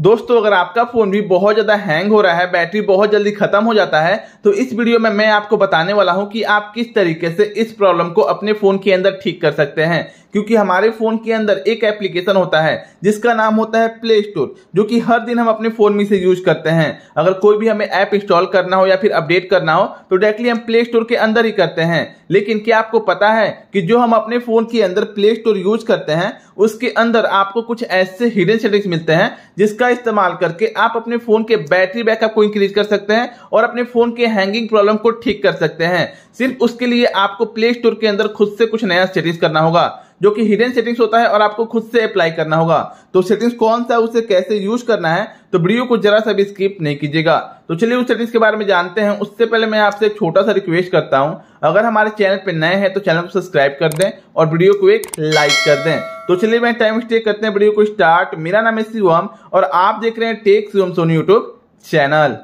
दोस्तों अगर आपका फ़ोन भी बहुत ज़्यादा हैंग हो रहा है बैटरी बहुत जल्दी ख़त्म हो जाता है तो इस वीडियो में मैं आपको बताने वाला हूं कि आप किस तरीके से इस प्रॉब्लम को अपने फ़ोन के अंदर ठीक कर सकते हैं क्योंकि हमारे फ़ोन के अंदर एक एप्लीकेशन होता है जिसका नाम होता है प्ले स्टोर जो कि हर दिन हम अपने फ़ोन में से यूज करते हैं अगर कोई भी हमें ऐप इंस्टॉल करना हो या फिर अपडेट करना हो तो डायरेक्टली हम प्ले स्टोर के अंदर ही करते हैं लेकिन क्या आपको पता है कि जो हम अपने फ़ोन के अंदर प्ले स्टोर यूज करते हैं उसके अंदर आपको कुछ ऐसे हिडन सेटिंग्स मिलते हैं जिसका इस्तेमाल करके आप अपने फ़ोन के बैटरी बैकअप को इंक्रीज कर सकते हैं और अपने फ़ोन के हैंगिंग प्रॉब्लम को ठीक कर सकते हैं सिर्फ उसके लिए आपको प्ले स्टोर के अंदर खुद से कुछ नया सेटिंग्स करना होगा जो कि हिडन सेटिंग्स होता है और आपको खुद से अप्लाई करना होगा तो सेटिंग्स कौन सा उसे कैसे यूज करना है तो वीडियो को जरा सा भी स्किप नहीं कीजिएगा तो चलिए उस सेटिंग्स के बारे में जानते हैं उससे पहले मैं आपसे एक छोटा सा रिक्वेस्ट करता हूं अगर हमारे चैनल पर नए हैं तो चैनल को सब्सक्राइब कर दें और वीडियो को एक लाइक कर दें तो चलिए मैं टाइम स्टे करते हैं वीडियो को स्टार्ट मेरा नाम है शिवम और आप देख रहे हैं tech Shivam Soni YouTube channel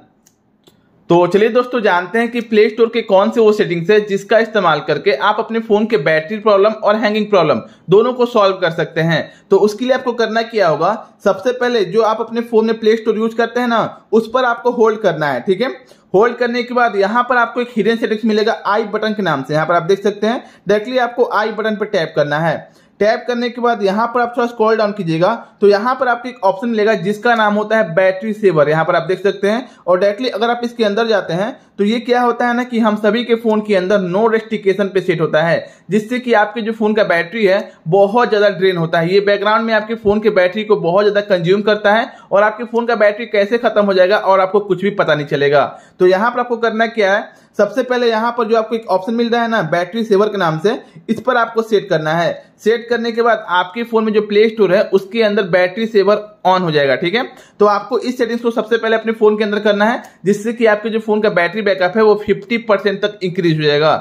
तो चलिए दोस्तों जानते हैं कि प्ले स्टोर के कौन से वो सेटिंग्स है जिसका इस्तेमाल करके आप अपने फोन के बैटरी प्रॉब्लम और हैंगिंग प्रॉब्लम दोनों को सॉल्व कर सकते हैं तो उसके लिए आपको करना क्या होगा सबसे पहले जो आप अपने फोन में प्ले स्टोर यूज करते हैं ना उस पर आपको होल्ड करना है ठीक है होल्ड करने के बाद यहाँ पर आपको एक हिडन सेटिंग्स मिलेगा आई बटन के नाम से यहाँ पर आप देख सकते हैं डायरेक्टली आपको आई बटन पर टैप करना है टैप करने के बाद यहाँ पर आप थोड़ा स्क्रॉल डाउन कीजिएगा तो यहाँ पर आपको एक ऑप्शन मिलेगा जिसका नाम होता है बैटरी सेवर यहाँ पर आप देख सकते हैं और डायरेक्टली अगर आप इसके अंदर जाते हैं तो ये क्या होता है ना कि हम सभी के फोन के अंदर नो रेस्टिकेशन पे सेट होता है जिससे कि आपके जो फोन का बैटरी है बहुत ज्यादा ड्रेन होता है ये बैकग्राउंड में आपके फोन के बैटरी को बहुत ज्यादा कंज्यूम करता है और आपके फोन का बैटरी कैसे खत्म हो जाएगा और आपको कुछ भी पता नहीं चलेगा तो यहाँ पर आपको करना क्या है सबसे पहले यहाँ पर जो आपको एक ऑप्शन मिल रहा है ना बैटरी सेवर के नाम से इस पर आपको सेट करना है सेट करने के बाद आपके फोन में जो प्ले स्टोर है उसके अंदर बैटरी सेवर ऑन हो जाएगा ठीक है तो आपको इस सेटिंग्स को सबसे पहले अपने फोन के अंदर करना है जिससे कि आपके जो फोन का बैटरी बैकअप है वो फिफ्टी तक इंक्रीज हो जाएगा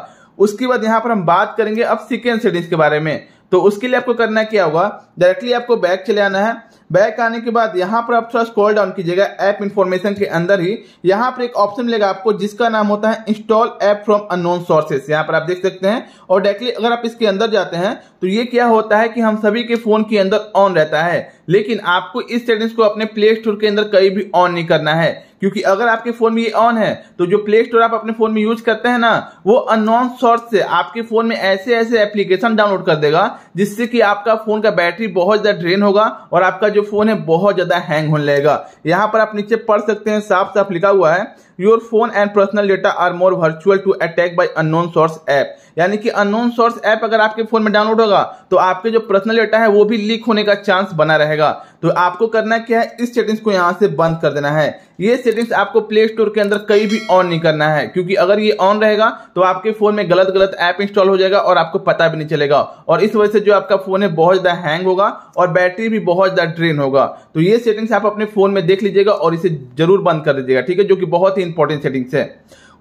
उसके बाद यहाँ पर हम बात करेंगे अब सिकेंड सेटिंग्स के बारे में तो उसके लिए आपको करना क्या होगा डायरेक्टली आपको बैक चले आना है बैक आने के बाद यहाँ पर आप थोड़ा स्क्रॉल डाउन कीजिएगा ऐप इन्फॉर्मेशन के अंदर ही यहाँ पर एक ऑप्शन मिलेगा आपको जिसका नाम होता है install app from unknown sources यहाँ पर आप देख सकते हैं और डायरेक्टली अगर आप इसके अंदर जाते हैं तो ये क्या होता है कि हम सभी के फोन के अंदर ऑन रहता है लेकिन आपको इस सेटिंग्स को अपने प्ले स्टोर के अंदर कहीं भी ऑन नहीं करना है क्योंकि अगर आपके फोन में ये ऑन है तो जो प्ले स्टोर आप अपने फोन में यूज करते हैं ना वो अनोन सोर्स से आपके फोन में ऐसे ऐसे एप्लीकेशन डाउनलोड कर देगा जिससे कि आपका फोन का बैटरी बहुत ज्यादा ड्रेन होगा और आपका जो फोन है बहुत ज्यादा हैंग होने लगेगा यहाँ पर आप नीचे पढ़ सकते हैं साफ साफ लिखा हुआ है your phone and personal data are more virtual to attack by unknown source app यानी कि अननोन सोर्स ऐप अगर आपके फोन में डाउनलोड होगा तो आपके जो पर्सनल डेटा है वो भी लीक होने का चांस बना रहेगा तो आपको करना क्या है इस सेटिंग्स को यहाँ से बंद कर देना है ये सेटिंग्स आपको प्ले स्टोर के अंदर कहीं भी ऑन नहीं करना है क्योंकि अगर ये ऑन रहेगा तो आपके फोन में गलत गलत ऐप इंस्टॉल हो जाएगा और आपको पता भी नहीं चलेगा और इस वजह से जो आपका फोन है बहुत ज्यादा हैंग होगा और बैटरी भी बहुत ज्यादा ड्रेन होगा तो ये सेटिंग्स आप अपने फोन में देख लीजिएगा और इसे जरूर बंद कर दीजिएगा ठीक है जो कि बहुत ही इंपॉर्टेंट सेटिंग्स है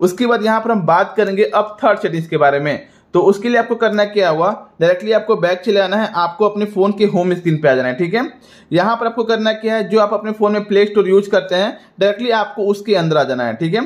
उसके बाद यहाँ पर हम बात करेंगे अब थर्ड सेटिंग्स के बारे में तो उसके लिए आपको करना क्या हुआ डायरेक्टली आपको बैक चले आना है आपको अपने फोन के होम स्क्रीन पे आ जाना है ठीक है यहाँ पर आपको करना क्या है जो आप अपने फोन में प्ले स्टोर यूज करते हैं डायरेक्टली आपको उसके अंदर आ जाना है ठीक है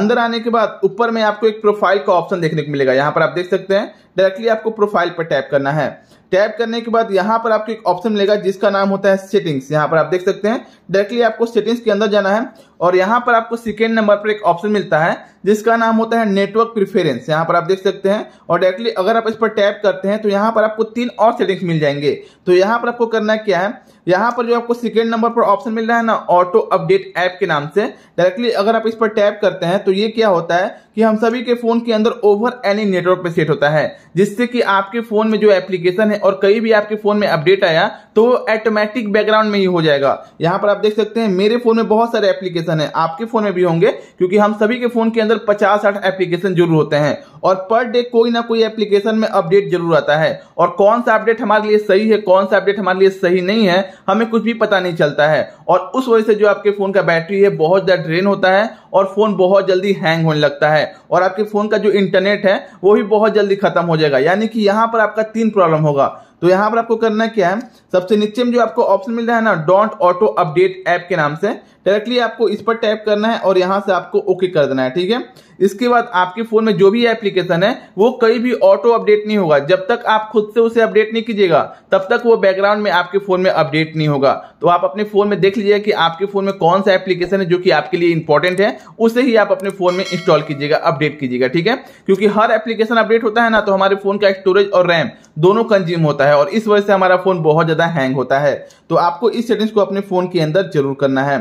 अंदर आने के बाद ऊपर में आपको एक प्रोफाइल का ऑप्शन देखने को मिलेगा यहाँ पर आप देख सकते हैं डायरेक्टली आपको प्रोफाइल पर टैप करना है टैप करने के बाद यहाँ पर आपको एक ऑप्शन मिलेगा जिसका नाम होता है सेटिंग्स यहाँ पर आप देख सकते हैं डायरेक्टली आपको सेटिंग्स के अंदर जाना है और यहाँ पर आपको सेकेंड नंबर पर एक ऑप्शन मिलता है जिसका नाम होता है नेटवर्क प्रिफेरेंस यहाँ पर आप देख सकते हैं और डायरेक्टली अगर आप इस पर टैप करते हैं तो यहाँ पर आपको तीन और सेटिंग्स मिल जाएंगे तो यहाँ पर आपको करना क्या है यहाँ पर जो आपको सेकेंड नंबर पर ऑप्शन मिल रहा है ना ऑटो अपडेट ऐप के नाम से डायरेक्टली अगर आप इस पर टैप करते हैं तो ये क्या होता है कि हम सभी के फोन के अंदर ओवर एनी नेटवर्क पे सेट होता है जिससे कि आपके फोन में जो एप्लीकेशन है और कहीं भी आपके फोन में अपडेट आया तो ऑटोमेटिक बैकग्राउंड में ही हो जाएगा यहाँ पर आप देख सकते हैं मेरे फोन में बहुत सारे एप्लीकेशन है आपके फोन में भी होंगे क्योंकि हम सभी के फोन के अंदर पचास साठ एप्लीकेशन जरूर होते हैं और पर डे कोई ना कोई एप्लीकेशन में अपडेट जरूर आता है और कौन सा अपडेट हमारे लिए सही है कौन सा अपडेट हमारे लिए सही नहीं है हमें कुछ भी पता नहीं चलता है और उस वजह से जो आपके फ़ोन का बैटरी है बहुत ज़्यादा ड्रेन होता है और फ़ोन बहुत जल्दी हैंग होने लगता है और आपके फ़ोन का जो इंटरनेट है वो भी बहुत जल्दी ख़त्म हो जाएगा यानी कि यहाँ पर आपका तीन प्रॉब्लम होगा तो यहां पर आपको करना क्या है सबसे नीचे में जो आपको ऑप्शन मिल रहा है ना डोंट ऑटो अपडेट ऐप के नाम से डायरेक्टली आपको इस पर टैप करना है और यहाँ से आपको ओके कर देना है ठीक है इसके बाद आपके फोन में जो भी एप्लीकेशन है वो कई भी ऑटो अपडेट नहीं होगा जब तक आप खुद से उसे अपडेट नहीं कीजिएगा तब तक वो बैकग्राउंड में आपके फोन में अपडेट नहीं होगा तो आप अपने फोन में देख लीजिए कि आपके फोन में कौन सा एप्लीकेशन है जो कि आपके लिए इंपॉर्टेंट है उसे ही आप अपने फोन में इंस्टॉल कीजिएगा अपडेट कीजिएगा ठीक है क्योंकि हर एप्लीकेशन अपडेट होता है ना तो हमारे फोन का स्टोरेज और रैम दोनों कंज्यूम होता है और इस वजह से हमारा फ़ोन बहुत ज़्यादा हैंग होता है तो आपको इस सेटिंग्स को अपने फ़ोन के अंदर जरूर करना है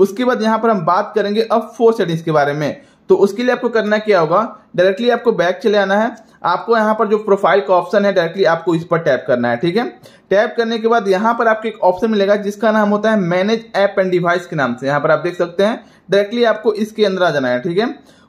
उसके बाद यहाँ पर हम बात करेंगे अब फोर सेटिंग्स के बारे में तो उसके लिए आपको करना क्या होगा डायरेक्टली आपको बैक चले आना है आपको यहाँ पर जो प्रोफाइल का ऑप्शन है डायरेक्टली आपको इस पर टैप करना है ठीक है टैप करने के बाद यहाँ पर आपको एक ऑप्शन मिलेगा जिसका नाम होता है मैनेज ऐप एंड डिवाइस के नाम से यहाँ पर आप देख सकते हैं डायरेक्टली आपको इसके अंदर आ जाना है ठीक है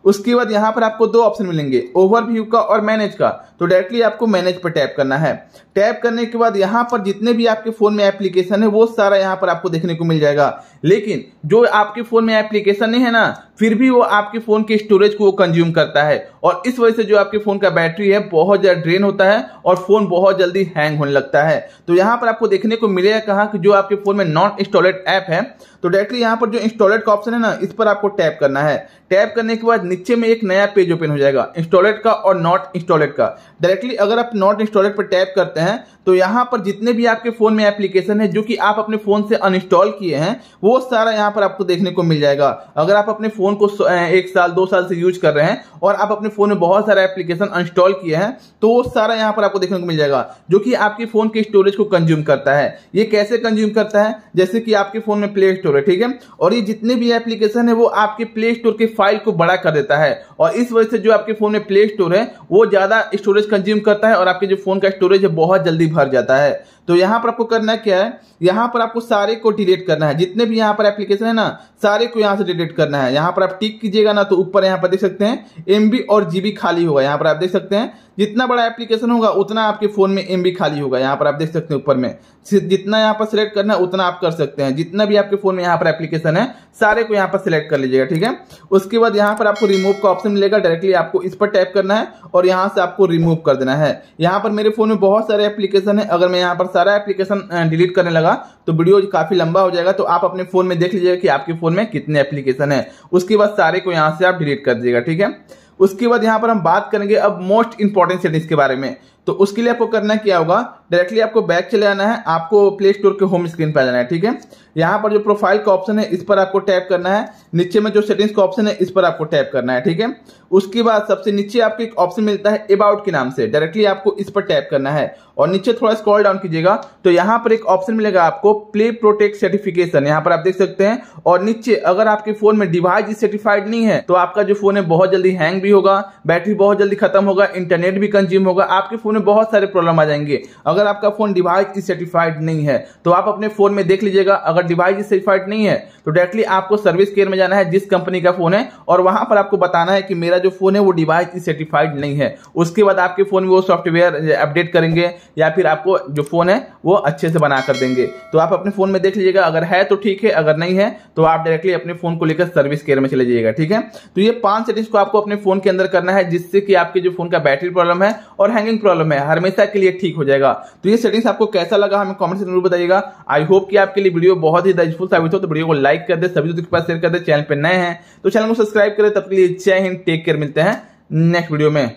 उसके बाद यहाँ पर आपको दो ऑप्शन मिलेंगे ओवरव्यू का और मैनेज का तो डायरेक्टली आपको मैनेज पर टैप करना है टैप करने के बाद यहाँ पर जितने भी आपके फ़ोन में एप्लीकेशन है वो सारा यहाँ पर आपको देखने को मिल जाएगा लेकिन जो आपके फ़ोन में एप्लीकेशन नहीं है ना फिर भी वो आपके फ़ोन के स्टोरेज को कंज्यूम करता है और इस वजह से जो आपके फ़ोन का बैटरी है बहुत ज़्यादा ड्रेन होता है और फ़ोन बहुत जल्दी हैंग होने लगता है तो यहाँ पर आपको देखने को मिलेगा कहा कि जो आपके फ़ोन में नॉन इंस्टॉलेड ऐप है तो डायरेक्टली यहाँ पर जो इंस्टॉलेड का ऑप्शन है ना इस पर आपको टैप करना है टैप करने के बाद नीचे में एक नया पेज ओपन हो जाएगा इंस्टॉलेट का और नॉट इंस्टॉलेट का डायरेक्टली अगर आप नॉट इंस्टॉलेट पर टैप करते हैं तो यहाँ पर जितने भी आपके फ़ोन में एप्लीकेशन है जो कि आप अपने फ़ोन से अनइंस्टॉल किए हैं वो सारा यहाँ पर आपको देखने को मिल जाएगा अगर आप अपने फ़ोन को एक साल दो साल से यूज कर रहे हैं और आप अपने फ़ोन में बहुत सारा एप्लीकेशन अनइंस्टॉल किए हैं तो वो सारा यहाँ पर आपको देखने को मिल जाएगा जो कि आपके फ़ोन के स्टोरेज को कंज्यूम करता है ये कैसे कंज्यूम करता है जैसे कि आपके फ़ोन में प्ले स्टोर है ठीक है और ये जितने भी एप्लीकेशन है वो आपके प्ले स्टोर के फाइल को बड़ा कर देता है और इस वजह से जो आपके फ़ोन में प्ले स्टोर है वो ज़्यादा स्टोरेज कंज्यूम करता है और आपके जो फ़ोन का स्टोरेज है बहुत जल्दी भर जाता है तो यहाँ पर आपको करना क्या है यहाँ पर आपको सारे को डिलीट करना है जितने भी यहाँ पर एप्लीकेशन है ना सारे को यहाँ से डिलीट करना है यहाँ पर आप टिक कीजिएगा ना तो ऊपर यहाँ पर देख सकते हैं एम और जी खाली होगा यहाँ पर आप देख सकते हैं जितना बड़ा एप्लीकेशन होगा उतना आपके फोन में एम खाली होगा यहाँ पर आप देख सकते हैं ऊपर में जितना यहाँ पर सिलेक्ट करना है उतना आप कर सकते हैं जितना भी आपके फोन में यहाँ पर एप्लीकेशन है सारे को यहाँ पर सिलेक्ट कर लीजिएगा ठीक है उसके बाद यहाँ पर आपको रिमूव का ऑप्शन मिलेगा डायरेक्टली आपको इस पर टैप करना है और यहाँ से आपको रिमूव कर देना है यहाँ पर मेरे फोन में बहुत सारे एप्लीकेशन है अगर मैं यहाँ पर सारा एप्लीकेशन डिलीट करने लगा तो वीडियो काफ़ी लंबा हो जाएगा तो आप अपने फ़ोन में देख लीजिएगा कि आपके फ़ोन में कितने एप्लीकेशन है उसके बाद सारे को यहाँ से आप डिलीट कर दीजिएगा ठीक है उसके बाद यहाँ पर हम बात करेंगे अब मोस्ट इंपॉर्टेंट सेटिंग्स के बारे में तो उसके लिए आपको करना क्या होगा डायरेक्टली आपको बैक चले आना है आपको प्ले स्टोर के होम स्क्रीन पर जाना है ठीक है यहाँ पर जो प्रोफाइल का ऑप्शन है इस पर आपको टैप करना है नीचे में जो सेटिंग्स का ऑप्शन है इस पर आपको टैप करना है ठीक है उसके बाद सबसे नीचे आपको एक ऑप्शन मिलता है अबाउट के नाम से डायरेक्टली आपको इस पर टैप करना है और नीचे थोड़ा स्क्रॉल डाउन कीजिएगा तो यहाँ पर एक ऑप्शन मिलेगा आपको प्ले प्रोटेक्ट सर्टिफिकेशन यहाँ पर आप देख सकते हैं और नीचे अगर आपके फोन में डिवाइस सर्टिफाइड नहीं है तो आपका जो फोन है बहुत जल्दी हैंग भी होगा बैटरी बहुत जल्दी खत्म होगा इंटरनेट भी कंज्यूम होगा आपके फोन फ़ोन में बहुत सारे प्रॉब्लम आ जाएंगे अगर आपका फ़ोन डिवाइस इस सर्टिफाइड नहीं है तो आप अपने फ़ोन में देख लीजिएगा अगर डिवाइस इस सर्टिफाइड नहीं है तो डायरेक्टली आपको सर्विस केयर में जाना है जिस कंपनी का फ़ोन है और वहां पर आपको बताना है कि मेरा जो फ़ोन है वो डिवाइस इस सर्टिफाइड नहीं है उसके बाद आपके फ़ोन में वो सॉफ्टवेयर अपडेट करेंगे या फिर आपको जो फ़ोन है वो अच्छे से बना कर देंगे तो आप अपने फ़ोन में देख लीजिएगा अगर है तो ठीक है अगर नहीं है तो आप डायरेक्टली अपने फ़ोन को लेकर सर्विस केयर में चले जाइएगा ठीक है तो ये पांच सेटिंग्स को आपको अपने फ़ोन के अंदर करना है जिससे कि आपके जो फ़ोन का बैटरी प्रॉब्लम है और हैंगिंग प्रॉब्लम प्रॉब्लम है हमेशा के लिए ठीक हो जाएगा तो ये सेटिंग्स आपको कैसा लगा हमें कमेंट से जरूर बताइएगा आई होप कि आपके लिए वीडियो बहुत ही यूजफुल साबित हो तो वीडियो को लाइक कर दे सभी दोस्तों के पास शेयर कर दे चैनल पर नए हैं तो चैनल को सब्सक्राइब करें तब के लिए जय हिंद टेक केयर मिलते हैं नेक्स्ट वीडियो में